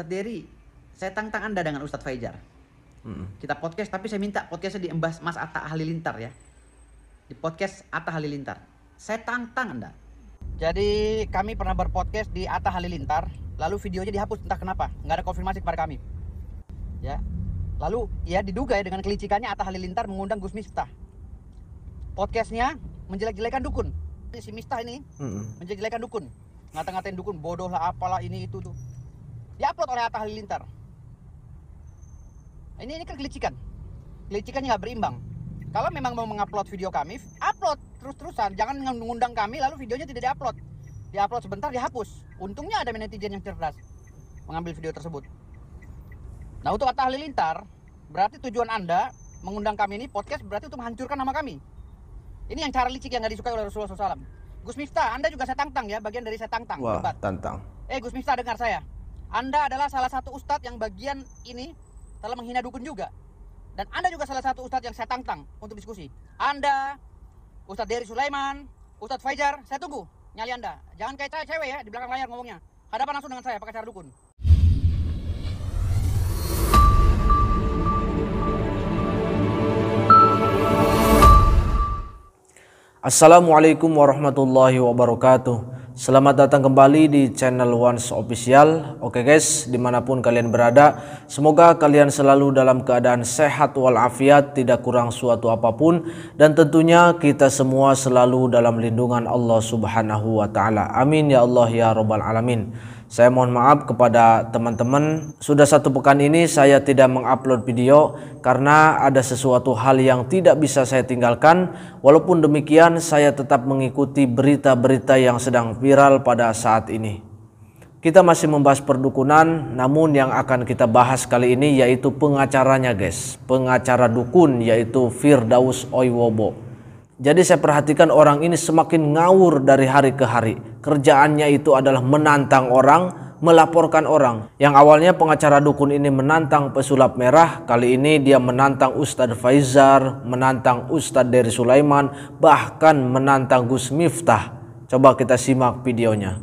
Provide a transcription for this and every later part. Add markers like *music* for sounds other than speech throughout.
Ustadz Dery, saya tantang Anda dengan Ustadz Fajar. Hmm. Kita podcast, tapi saya minta podcastnya diembas Mas Atta Halilintar ya. Di podcast Atta Halilintar. Saya tantang Anda. Jadi kami pernah berpodcast di Atta Halilintar, lalu videonya dihapus entah kenapa, nggak ada konfirmasi kepada kami. Ya, lalu ya diduga ya dengan kelicikannya Atta Halilintar mengundang Gus Miftah. Podcastnya menjelek-jelekan dukun. Si Miftah ini mm -hmm. menjelek-jelekan dukun, ngata-ngatain dukun, bodoh lah apalah ini itu tuh diupload oleh Atta Halilintar ini ini kan kelicikan kelicikan nggak berimbang kalau memang mau mengupload video kami upload terus-terusan jangan mengundang kami lalu videonya tidak diupload diupload sebentar dihapus untungnya ada netizen yang cerdas mengambil video tersebut nah untuk Atta Halilintar berarti tujuan anda mengundang kami ini podcast berarti untuk menghancurkan nama kami ini yang cara licik yang nggak disukai oleh Rasulullah SAW Gus Miftah, Anda juga saya tantang ya, bagian dari saya tantang. Wah, debat. tantang. Eh, Gus Miftah dengar saya. Anda adalah salah satu ustadz yang bagian ini telah menghina dukun juga. Dan Anda juga salah satu ustadz yang saya tantang untuk diskusi. Anda, Ustadz Dery Sulaiman, Ustadz Fajar, saya tunggu nyali Anda. Jangan kayak saya cewek ya di belakang layar ngomongnya. Hadapan langsung dengan saya pakai cara dukun. Assalamualaikum warahmatullahi wabarakatuh. Selamat datang kembali di channel Once Official Oke guys, dimanapun kalian berada Semoga kalian selalu dalam keadaan sehat walafiat Tidak kurang suatu apapun Dan tentunya kita semua selalu dalam lindungan Allah subhanahu wa ta'ala Amin ya Allah ya robbal alamin saya mohon maaf kepada teman-teman, sudah satu pekan ini saya tidak mengupload video karena ada sesuatu hal yang tidak bisa saya tinggalkan. Walaupun demikian, saya tetap mengikuti berita-berita yang sedang viral pada saat ini. Kita masih membahas perdukunan, namun yang akan kita bahas kali ini yaitu pengacaranya guys. Pengacara dukun yaitu Firdaus Oiwobo. Jadi saya perhatikan orang ini semakin ngawur dari hari ke hari. Kerjaannya itu adalah menantang orang, melaporkan orang. Yang awalnya pengacara dukun ini menantang pesulap merah, kali ini dia menantang Ustadz Faizar, menantang Ustadz Dery Sulaiman, bahkan menantang Gus Miftah. Coba kita simak videonya.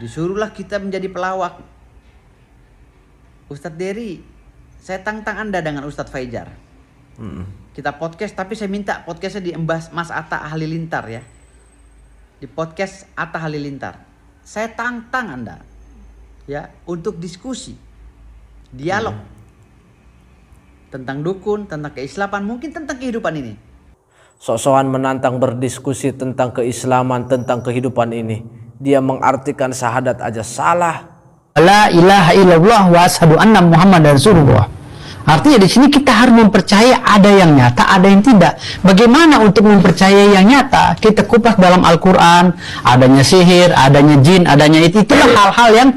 Disuruhlah kita menjadi pelawak. Ustadz Dery, saya tantang Anda dengan Ustadz Faizar. Hmm kita podcast tapi saya minta podcastnya diembas Mas Atta Lintar ya di podcast Atta Lintar, saya tantang anda ya untuk diskusi dialog hmm. tentang dukun tentang keislaman mungkin tentang kehidupan ini sosokan menantang berdiskusi tentang keislaman tentang kehidupan ini dia mengartikan syahadat aja salah la ilaha illallah wa ashadu anna muhammad rasulullah Artinya di sini kita harus mempercaya ada yang nyata, ada yang tidak. Bagaimana untuk mempercayai yang nyata? Kita kupas dalam Al-Qur'an, adanya sihir, adanya jin, adanya itu itulah iya. hal-hal yang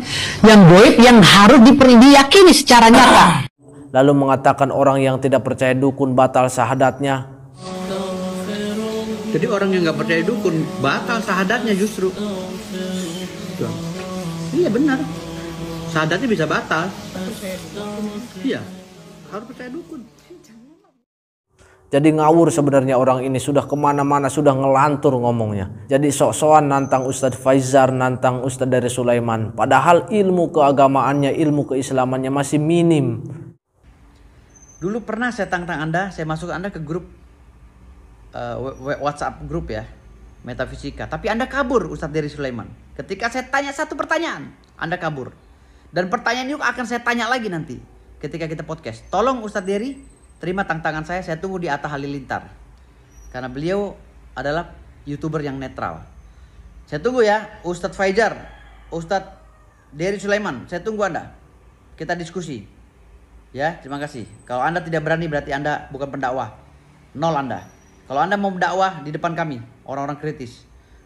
yang goib yang harus diperdiyakini secara nyata. Lalu mengatakan orang yang tidak percaya dukun batal sahadatnya. Jadi orang yang nggak percaya dukun batal sahadatnya justru. Iya benar. Syahadatnya bisa batal. Iya harus percaya dukun jadi ngawur sebenarnya orang ini sudah kemana-mana sudah ngelantur ngomongnya jadi sok-sokan nantang Ustadz Faizar nantang Ustadz dari Sulaiman padahal ilmu keagamaannya ilmu keislamannya masih minim dulu pernah saya tantang anda saya masuk anda ke grup uh, WhatsApp grup ya metafisika tapi anda kabur Ustadz dari Sulaiman ketika saya tanya satu pertanyaan anda kabur dan pertanyaan itu akan saya tanya lagi nanti ketika kita podcast. Tolong Ustadz Diri terima tantangan saya, saya tunggu di Atta Halilintar. Karena beliau adalah YouTuber yang netral. Saya tunggu ya, Ustadz Fajar, Ustadz Dery Sulaiman, saya tunggu Anda. Kita diskusi. Ya, terima kasih. Kalau Anda tidak berani berarti Anda bukan pendakwah. Nol Anda. Kalau Anda mau pendakwah di depan kami, orang-orang kritis.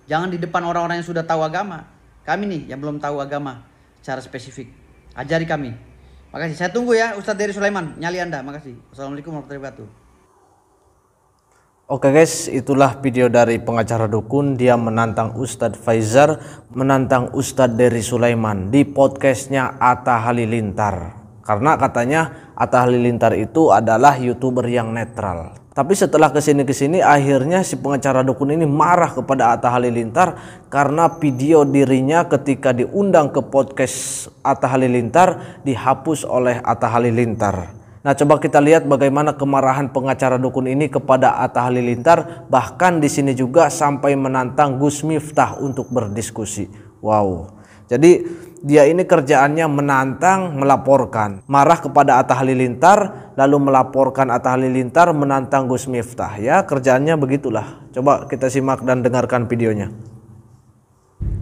Jangan di depan orang-orang yang sudah tahu agama. Kami nih yang belum tahu agama secara spesifik. Ajari kami. Makasih. Saya tunggu ya Ustadz dari Sulaiman. Nyali Anda. Makasih. Assalamualaikum warahmatullahi wabarakatuh. Oke guys, itulah video dari pengacara dukun. Dia menantang Ustadz Faizar, menantang Ustadz dari Sulaiman di podcastnya Atta Halilintar. Karena katanya Atta Halilintar itu adalah youtuber yang netral. Tapi setelah kesini-kesini akhirnya si pengacara dukun ini marah kepada Atta Halilintar karena video dirinya ketika diundang ke podcast Atta Halilintar dihapus oleh Atta Halilintar. Nah coba kita lihat bagaimana kemarahan pengacara dukun ini kepada Atta Halilintar bahkan di sini juga sampai menantang Gus Miftah untuk berdiskusi. Wow. Jadi dia ini kerjaannya menantang, melaporkan, marah kepada Atta Halilintar, lalu melaporkan Atta Halilintar menantang Gus Miftah. Ya, kerjaannya begitulah. Coba kita simak dan dengarkan videonya.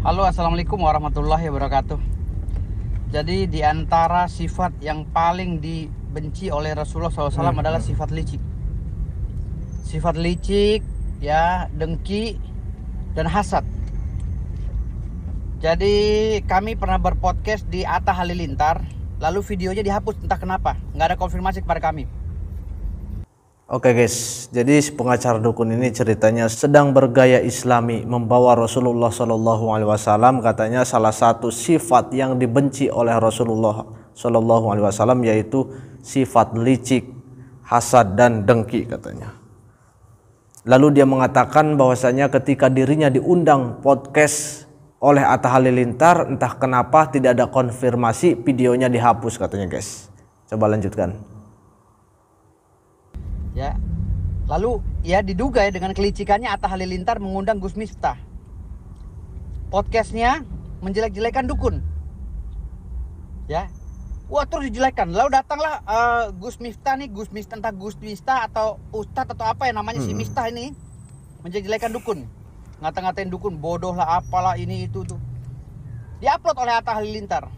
Halo, assalamualaikum warahmatullahi wabarakatuh. Jadi di antara sifat yang paling dibenci oleh Rasulullah SAW hmm. adalah sifat licik. Sifat licik, ya dengki dan hasad. Jadi kami pernah berpodcast di Atta Halilintar, lalu videonya dihapus entah kenapa, nggak ada konfirmasi kepada kami. Oke guys, jadi pengacara dukun ini ceritanya sedang bergaya islami membawa Rasulullah Shallallahu Alaihi Wasallam katanya salah satu sifat yang dibenci oleh Rasulullah Shallallahu Alaihi Wasallam yaitu sifat licik, hasad dan dengki katanya. Lalu dia mengatakan bahwasanya ketika dirinya diundang podcast oleh Atta Halilintar entah kenapa tidak ada konfirmasi videonya dihapus katanya guys coba lanjutkan ya lalu ya diduga ya dengan kelicikannya Atta Halilintar mengundang Gus Miftah podcastnya menjelek-jelekan dukun ya wah terus dijelekan lalu datanglah uh, Gus Miftah nih Gus Miftah entah Gus Miftah atau Ustadz atau apa ya namanya hmm. si Miftah ini menjelek-jelekan dukun ngata-ngatain dukun bodoh lah apalah ini itu tuh diupload oleh Atta Halilintar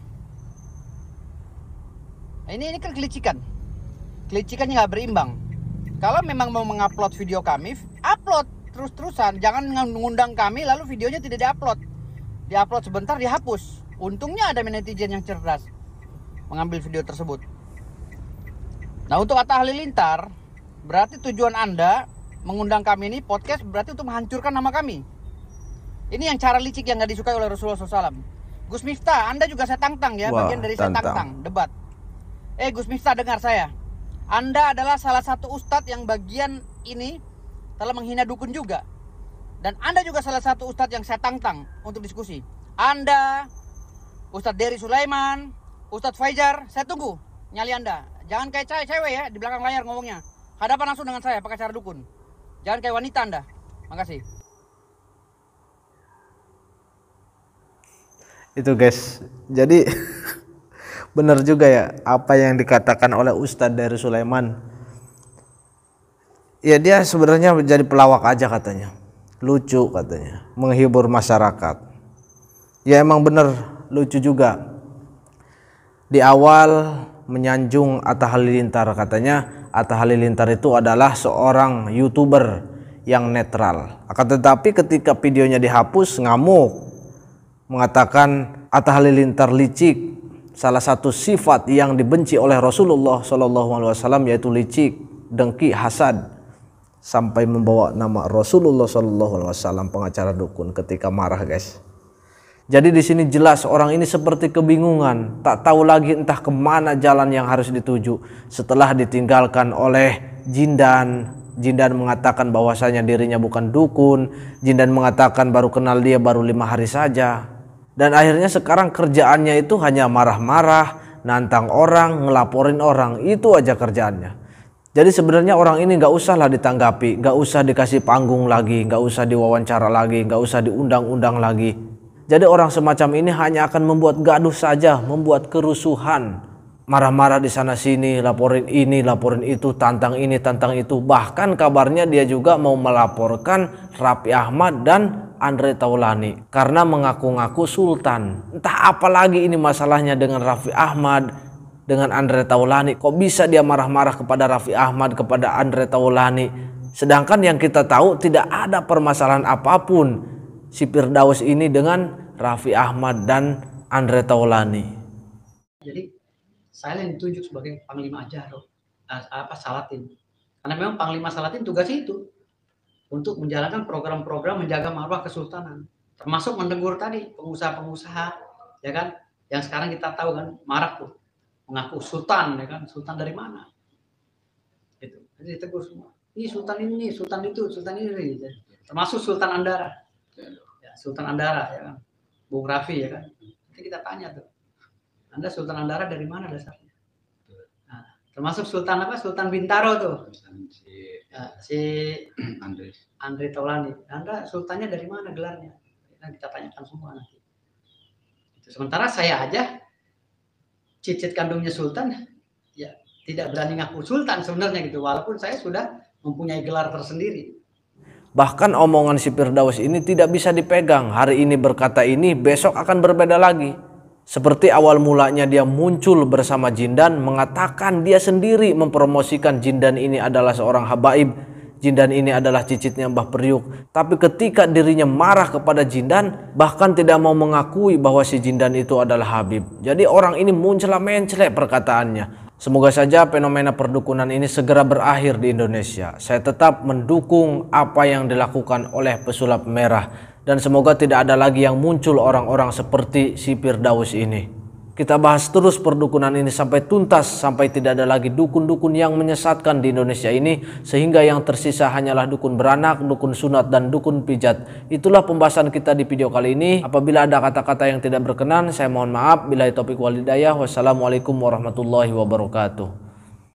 nah, ini ini kan kelicikan kelicikannya nggak berimbang kalau memang mau mengupload video kami upload terus-terusan jangan mengundang kami lalu videonya tidak diupload diupload sebentar dihapus untungnya ada netizen yang cerdas mengambil video tersebut nah untuk Atta Halilintar berarti tujuan anda mengundang kami ini podcast berarti untuk menghancurkan nama kami ini yang cara licik yang nggak disukai oleh Rasulullah SAW. Gus Miftah, Anda juga saya tantang ya, Wah, bagian dari tantang. saya tantang, debat. Eh Gus Miftah, dengar saya. Anda adalah salah satu ustadz yang bagian ini telah menghina dukun juga. Dan Anda juga salah satu ustadz yang saya tantang untuk diskusi. Anda, Ustadz Dery Sulaiman, Ustadz Fajar, saya tunggu nyali Anda. Jangan kayak cewek, cewek ya di belakang layar ngomongnya. Hadapan langsung dengan saya pakai cara dukun. Jangan kayak wanita Anda. Makasih. itu guys jadi *laughs* benar juga ya apa yang dikatakan oleh Ustadz dari Sulaiman ya dia sebenarnya menjadi pelawak aja katanya lucu katanya menghibur masyarakat ya emang benar lucu juga di awal menyanjung Atta Halilintar katanya Atta Halilintar itu adalah seorang youtuber yang netral akan tetapi ketika videonya dihapus ngamuk mengatakan Atta Halilintar licik salah satu sifat yang dibenci oleh Rasulullah Shallallahu Alaihi Wasallam yaitu licik, dengki, hasad sampai membawa nama Rasulullah Shallallahu Alaihi Wasallam pengacara dukun ketika marah guys. Jadi di sini jelas orang ini seperti kebingungan, tak tahu lagi entah kemana jalan yang harus dituju setelah ditinggalkan oleh jindan. Jindan mengatakan bahwasanya dirinya bukan dukun. Jindan mengatakan baru kenal dia baru lima hari saja dan akhirnya sekarang kerjaannya itu hanya marah-marah, nantang orang, ngelaporin orang, itu aja kerjaannya. Jadi sebenarnya orang ini nggak usahlah ditanggapi, nggak usah dikasih panggung lagi, nggak usah diwawancara lagi, nggak usah diundang-undang lagi. Jadi orang semacam ini hanya akan membuat gaduh saja, membuat kerusuhan, marah-marah di sana sini, laporin ini, laporin itu, tantang ini, tantang itu. Bahkan kabarnya dia juga mau melaporkan Rapi Ahmad dan Andre Taulani karena mengaku-ngaku sultan. Entah apa lagi ini masalahnya dengan Rafi Ahmad, dengan Andre Taulani. Kok bisa dia marah-marah kepada Rafi Ahmad, kepada Andre Taulani? Sedangkan yang kita tahu tidak ada permasalahan apapun si Firdaus ini dengan Rafi Ahmad dan Andre Taulani. Jadi saya yang ditunjuk sebagai panglima Ajaroh eh, apa Salatin. Karena memang panglima Salatin tugas itu untuk menjalankan program-program menjaga marwah kesultanan, termasuk mendengur tadi pengusaha-pengusaha, ya kan? Yang sekarang kita tahu kan marak tuh mengaku sultan, ya kan? Sultan dari mana? itu Jadi ditegur semua. Ini sultan ini, sultan itu, sultan ini, gitu. termasuk Sultan Andara. Iya, ya, sultan Andara, ya kan? Bung rafi ya kan? Nanti kita tanya tuh anda Sultan Andara dari mana dasarnya? Nah, termasuk Sultan apa? Sultan Bintaro tuh. si, Andre. Nah, *clears throat* Andre Taulani. Anda Sultannya dari mana gelarnya? Nah, kita tanyakan semua nanti. Gitu. Sementara saya aja cicit kandungnya Sultan ya tidak berani ngaku Sultan sebenarnya gitu walaupun saya sudah mempunyai gelar tersendiri. Bahkan omongan si Firdaus ini tidak bisa dipegang. Hari ini berkata ini, besok akan berbeda lagi. Seperti awal mulanya dia muncul bersama Jindan mengatakan dia sendiri mempromosikan Jindan ini adalah seorang habaib. Jindan ini adalah cicitnya Mbah Periuk. Tapi ketika dirinya marah kepada Jindan bahkan tidak mau mengakui bahwa si Jindan itu adalah Habib. Jadi orang ini muncul mencelek perkataannya. Semoga saja fenomena perdukunan ini segera berakhir di Indonesia. Saya tetap mendukung apa yang dilakukan oleh pesulap merah dan semoga tidak ada lagi yang muncul orang-orang seperti si Firdaus ini. Kita bahas terus perdukunan ini sampai tuntas, sampai tidak ada lagi dukun-dukun yang menyesatkan di Indonesia ini, sehingga yang tersisa hanyalah dukun beranak, dukun sunat, dan dukun pijat. Itulah pembahasan kita di video kali ini. Apabila ada kata-kata yang tidak berkenan, saya mohon maaf. Bila topik walidayah, wassalamualaikum warahmatullahi wabarakatuh.